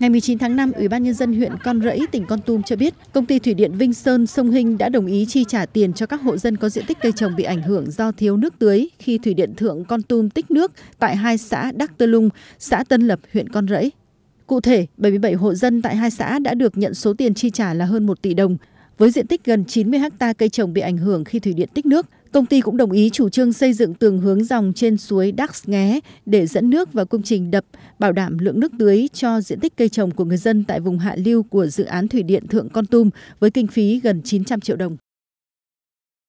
Ngày 19 tháng 5, Ủy ban Nhân dân huyện Con Rẫy, tỉnh Con Tum cho biết, công ty Thủy điện Vinh Sơn, Sông Hinh đã đồng ý chi trả tiền cho các hộ dân có diện tích cây trồng bị ảnh hưởng do thiếu nước tưới khi Thủy điện Thượng Con Tum tích nước tại hai xã Đắc Tơ Lung, xã Tân Lập, huyện Con Rẫy. Cụ thể, 77 hộ dân tại hai xã đã được nhận số tiền chi trả là hơn 1 tỷ đồng, với diện tích gần 90 ha cây trồng bị ảnh hưởng khi thủy điện tích nước. Công ty cũng đồng ý chủ trương xây dựng tường hướng dòng trên suối Đắc Nghé để dẫn nước vào công trình đập, bảo đảm lượng nước tưới cho diện tích cây trồng của người dân tại vùng hạ lưu của dự án thủy điện Thượng Con Tum với kinh phí gần 900 triệu đồng.